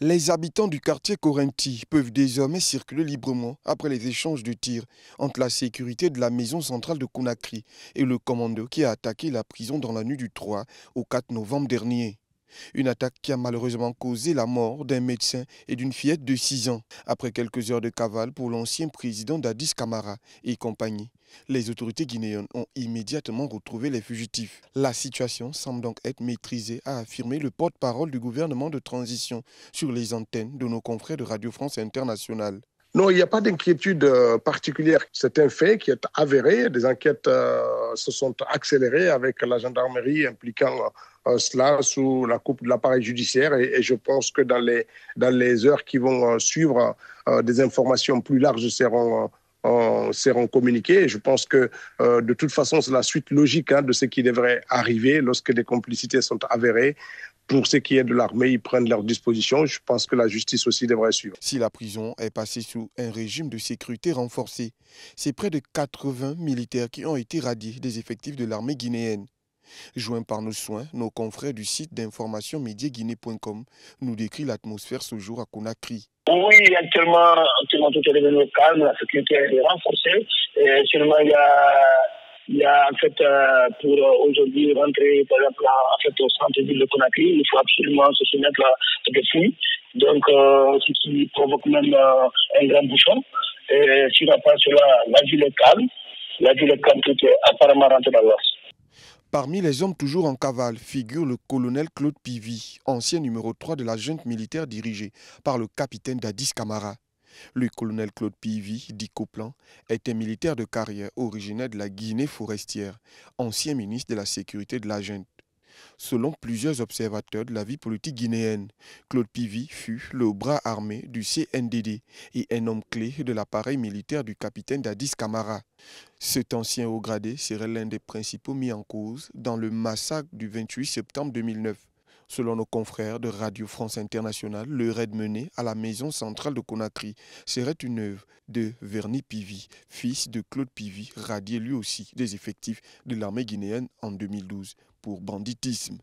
Les habitants du quartier Corenti peuvent désormais circuler librement après les échanges de tirs entre la sécurité de la maison centrale de Conakry et le commando qui a attaqué la prison dans la nuit du 3 au 4 novembre dernier. Une attaque qui a malheureusement causé la mort d'un médecin et d'une fillette de 6 ans, après quelques heures de cavale pour l'ancien président d'Addis Camara et compagnie. Les autorités guinéennes ont immédiatement retrouvé les fugitifs. La situation semble donc être maîtrisée, a affirmé le porte-parole du gouvernement de transition sur les antennes de nos confrères de Radio France Internationale. Non, il n'y a pas d'inquiétude euh, particulière. C'est un fait qui est avéré. Des enquêtes euh, se sont accélérées avec la gendarmerie impliquant euh, cela sous la coupe de l'appareil judiciaire. Et, je pense que dans les, dans les heures qui vont suivre, des informations plus larges seront seront communiquées. je pense que de toute façon, c'est la suite logique hein, de ce qui devrait arriver lorsque des complicités sont avérées pour ce qui est de l'armée, ils prennent leurs dispositions. Je pense que la justice aussi devrait suivre. Si la prison est passée sous un régime de sécurité renforcée, c'est près de 80 militaires qui ont été radiés des effectifs de l'armée guinéenne. Joints par nos soins, nos confrères du site d'information médiaguinée.com nous décrit l'atmosphère ce jour à Conakry. Oui, actuellement, actuellement tout est devenu calme, la sécurité est renforcée. Et il y a il y a en fait euh, pour euh, aujourd'hui rentrer par exemple fait, au centre-ville de Conakry, il faut absolument se soumettre là, des fouilles, donc euh, ce qui provoque même un grand bouchon. Et si on pas cela, la ville est calme, la ville est calme qui est apparemment rentrée dans l'os. Parmi les hommes toujours en cavale figure le colonel Claude Pivy, ancien numéro 3 de la junte militaire dirigée par le capitaine Dadis Camara. Le colonel Claude Pivi, dit Coplan, est un militaire de carrière originaire de la Guinée forestière, ancien ministre de la Sécurité de la junte. Selon plusieurs observateurs de la vie politique guinéenne, Claude Pivi fut le bras armé du CNDD et un homme clé de l'appareil militaire du capitaine Dadis Camara. Cet ancien haut gradé serait l'un des principaux mis en cause dans le massacre du 28 septembre 2009. Selon nos confrères de Radio France Internationale, le raid mené à la maison centrale de Conakry serait une œuvre de Verny Pivi, fils de Claude Pivi, radié lui aussi des effectifs de l'armée guinéenne en 2012 pour banditisme.